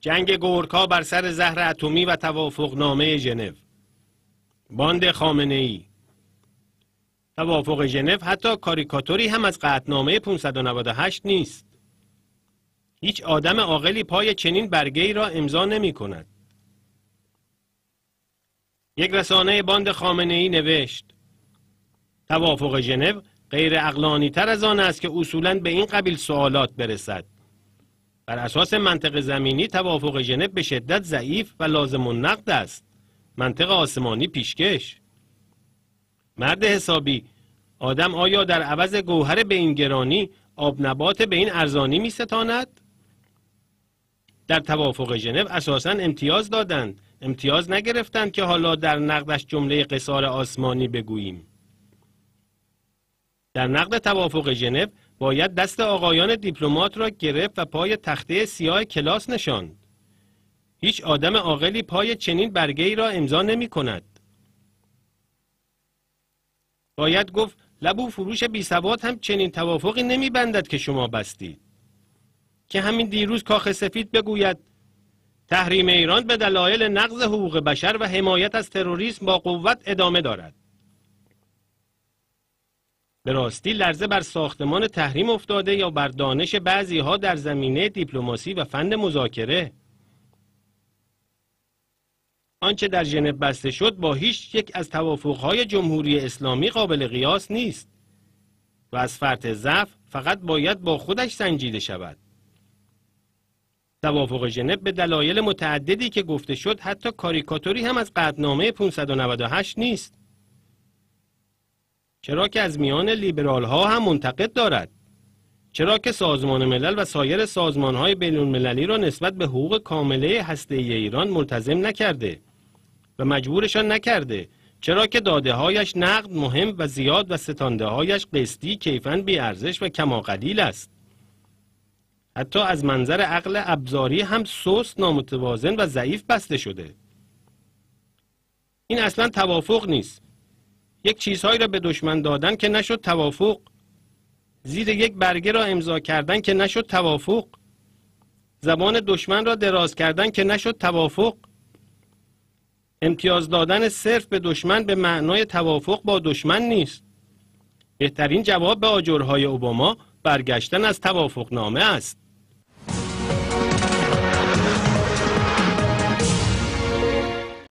جنگ گورکا بر سر زهر اتمی و نامه ژنو باند خامنه ای توافق ژنو حتی کاریکاتوری هم از قطنامه 598 نیست هیچ آدم عاقلی پای چنین برگه ای را امضا نمی کند یک رسانه باند خامنه ای نوشت توافق ژنو غیر اقلانی تر از آن است که اصولا به این قبیل سوالات برسد بر اساس منطق زمینی توافق ژنو به شدت ضعیف و لازم و نقد است منطق آسمانی پیشکش مرد حسابی آدم آیا در عوض گوهر به این گرانی آب نبات به این ارزانی می ستاند؟ در توافق ژنو اساسا امتیاز دادند امتیاز نگرفتند که حالا در نقدش جمله قصار آسمانی بگوییم در نقد توافق ژنو باید دست آقایان دیپلمات را گرفت و پای تخته سیاه کلاس نشاند. هیچ آدم عاقلی پای چنین برگه ای را امضا نمی کند. باید گفت لبو فروش بی سواد هم چنین توافقی نمی بندد که شما بستید. که همین دیروز کاخ سفید بگوید تحریم ایران به دلایل نقض حقوق بشر و حمایت از تروریسم با قوت ادامه دارد. به راستی لرزه بر ساختمان تحریم افتاده یا بر دانش بعضی ها در زمینه دیپلماسی و فند مذاکره آنچه در ژنو بسته شد با هیچ یک از توافقهای جمهوری اسلامی قابل قیاس نیست و از فرط ضعف فقط باید با خودش سنجیده شود توافق ژنو به دلایل متعددی که گفته شد حتی کاریکاتوری هم از قدنامه 598 نیست چرا که از میان لیبرال ها هم منتقد دارد چرا که سازمان ملل و سایر سازمان های بین المللی را نسبت به حقوق کامله هسته ایران ملتزم نکرده و مجبورشان نکرده چرا که داده هایش نقد مهم و زیاد و ستانده هایش قسطی کیفن ارزش و کماقلیل است حتی از منظر عقل ابزاری هم سست نامتوازن و ضعیف بسته شده این اصلا توافق نیست یک چیزهایی را به دشمن دادن که نشد توافق زیر یک برگه را امضا کردن که نشد توافق زبان دشمن را دراز کردن که نشد توافق امتیاز دادن صرف به دشمن به معنای توافق با دشمن نیست بهترین جواب به آجرهای اوباما برگشتن از توافق نامه است